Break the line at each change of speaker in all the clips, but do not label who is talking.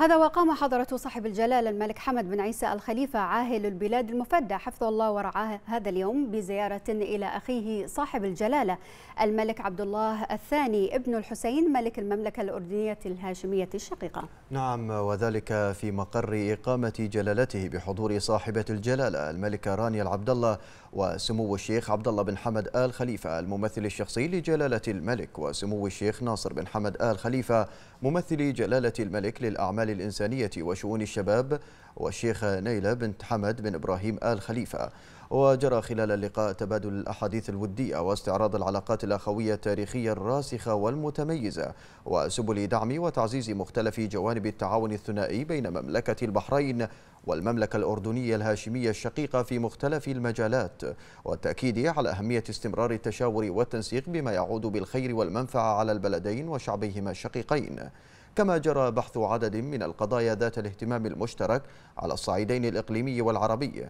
هذا وقام حضرة صاحب الجلالة الملك حمد بن عيسى الخليفة عاهل البلاد المفدى حفظه الله ورعاه هذا اليوم بزيارة إلى أخيه صاحب الجلالة الملك عبد الله الثاني ابن الحسين ملك المملكة الأردنية الهاشمية الشقيقة
نعم وذلك في مقر إقامة جلالته بحضور صاحبة الجلالة الملكة رانيا العبد الله وسمو الشيخ عبد الله بن حمد آل خليفة الممثل الشخصي لجلالة الملك وسمو الشيخ ناصر بن حمد آل خليفة ممثل جلالة الملك للأعمال الأعمال الإنسانية وشؤون الشباب والشيخ نيلة بنت حمد بن إبراهيم آل خليفة وجرى خلال اللقاء تبادل الأحاديث الودية واستعراض العلاقات الأخوية التاريخية الراسخة والمتميزة وسبل دعم وتعزيز مختلف جوانب التعاون الثنائي بين مملكة البحرين والمملكة الأردنية الهاشمية الشقيقة في مختلف المجالات والتأكيد على أهمية استمرار التشاور والتنسيق بما يعود بالخير والمنفعة على البلدين وشعبيهما الشقيقين كما جرى بحث عدد من القضايا ذات الاهتمام المشترك على الصعيدين الإقليمي والعربي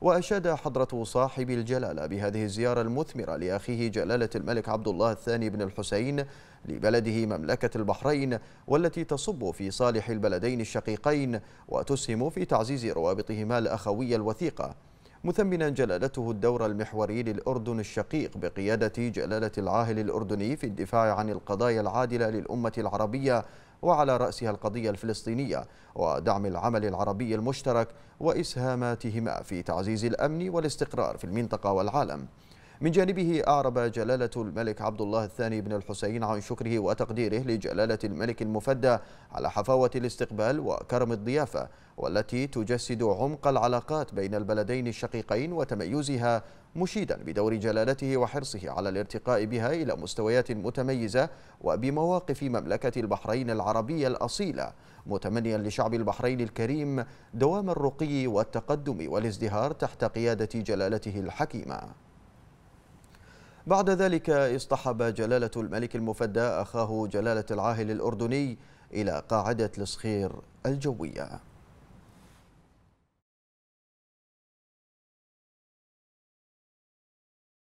وأشاد حضرة صاحب الجلالة بهذه الزيارة المثمرة لأخيه جلالة الملك عبد الله الثاني بن الحسين لبلده مملكة البحرين والتي تصب في صالح البلدين الشقيقين وتسهم في تعزيز روابطهما الأخوية الوثيقة مثمنا جلالته الدور المحوري للأردن الشقيق بقيادة جلالة العاهل الأردني في الدفاع عن القضايا العادلة للأمة العربية وعلى رأسها القضية الفلسطينية ودعم العمل العربي المشترك وإسهاماتهما في تعزيز الأمن والاستقرار في المنطقة والعالم من جانبه أعرب جلالة الملك عبد الله الثاني بن الحسين عن شكره وتقديره لجلالة الملك المفدى على حفاوة الاستقبال وكرم الضيافة والتي تجسد عمق العلاقات بين البلدين الشقيقين وتميزها مشيدا بدور جلالته وحرصه على الارتقاء بها إلى مستويات متميزة وبمواقف مملكة البحرين العربية الأصيلة متمنيا لشعب البحرين الكريم دوام الرقي والتقدم والازدهار تحت قيادة جلالته الحكيمة بعد ذلك اصطحب جلالة الملك المفدى أخاه جلالة العاهل الأردني إلى قاعدة الصخير الجوية